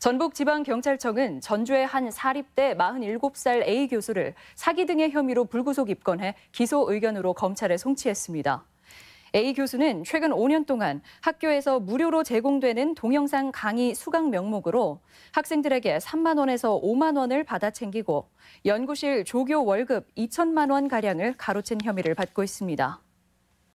전북지방경찰청은 전주의 한 사립대 47살 A 교수를 사기 등의 혐의로 불구속 입건해 기소 의견으로 검찰에 송치했습니다. A 교수는 최근 5년 동안 학교에서 무료로 제공되는 동영상 강의 수강 명목으로 학생들에게 3만 원에서 5만 원을 받아 챙기고 연구실 조교 월급 2천만 원 가량을 가로챈 혐의를 받고 있습니다.